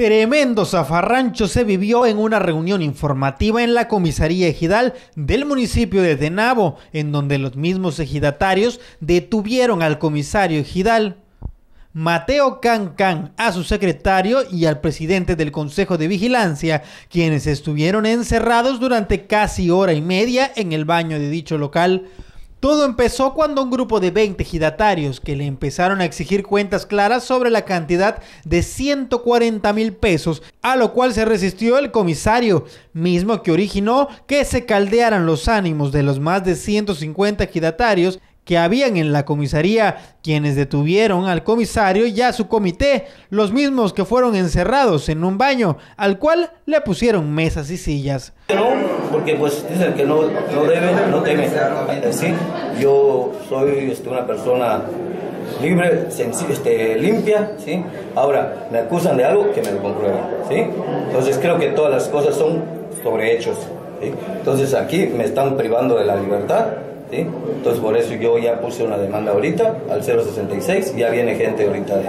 Tremendo zafarrancho se vivió en una reunión informativa en la comisaría ejidal del municipio de Tenabo, en donde los mismos ejidatarios detuvieron al comisario ejidal Mateo Cancan, a su secretario y al presidente del Consejo de Vigilancia, quienes estuvieron encerrados durante casi hora y media en el baño de dicho local. Todo empezó cuando un grupo de 20 gidatarios que le empezaron a exigir cuentas claras sobre la cantidad de 140 mil pesos, a lo cual se resistió el comisario, mismo que originó que se caldearan los ánimos de los más de 150 gidatarios que habían en la comisaría, quienes detuvieron al comisario y a su comité, los mismos que fueron encerrados en un baño, al cual le pusieron mesas y sillas. No, porque pues dicen que no, no debe, no debe. ¿sí? yo soy este, una persona libre, este, limpia, ¿sí? Ahora, me acusan de algo que me lo comprueben, ¿sí? Entonces creo que todas las cosas son sobre hechos, ¿sí? Entonces aquí me están privando de la libertad entonces por eso yo ya puse una demanda ahorita al 066, ya viene gente ahorita de,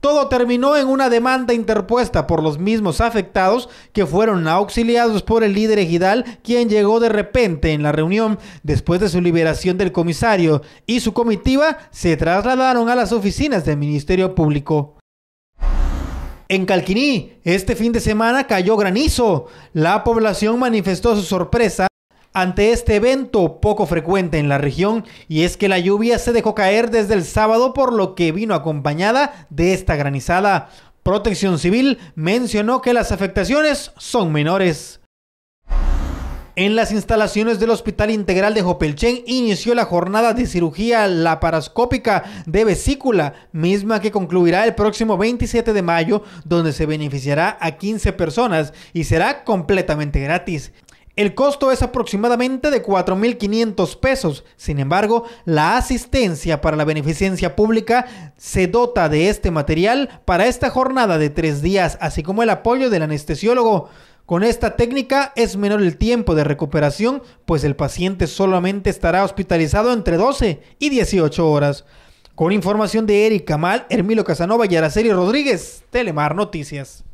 Todo terminó en una demanda interpuesta por los mismos afectados que fueron auxiliados por el líder Ejidal, quien llegó de repente en la reunión después de su liberación del comisario y su comitiva se trasladaron a las oficinas del Ministerio Público. En Calquiní, este fin de semana cayó granizo. La población manifestó su sorpresa ante este evento poco frecuente en la región y es que la lluvia se dejó caer desde el sábado por lo que vino acompañada de esta granizada. Protección Civil mencionó que las afectaciones son menores. En las instalaciones del Hospital Integral de Jopelchen inició la jornada de cirugía laparoscópica de vesícula, misma que concluirá el próximo 27 de mayo, donde se beneficiará a 15 personas y será completamente gratis. El costo es aproximadamente de 4.500 pesos. Sin embargo, la asistencia para la beneficencia pública se dota de este material para esta jornada de tres días, así como el apoyo del anestesiólogo. Con esta técnica es menor el tiempo de recuperación, pues el paciente solamente estará hospitalizado entre 12 y 18 horas. Con información de Eric Camal, Hermilo Casanova y Araceli Rodríguez, Telemar Noticias.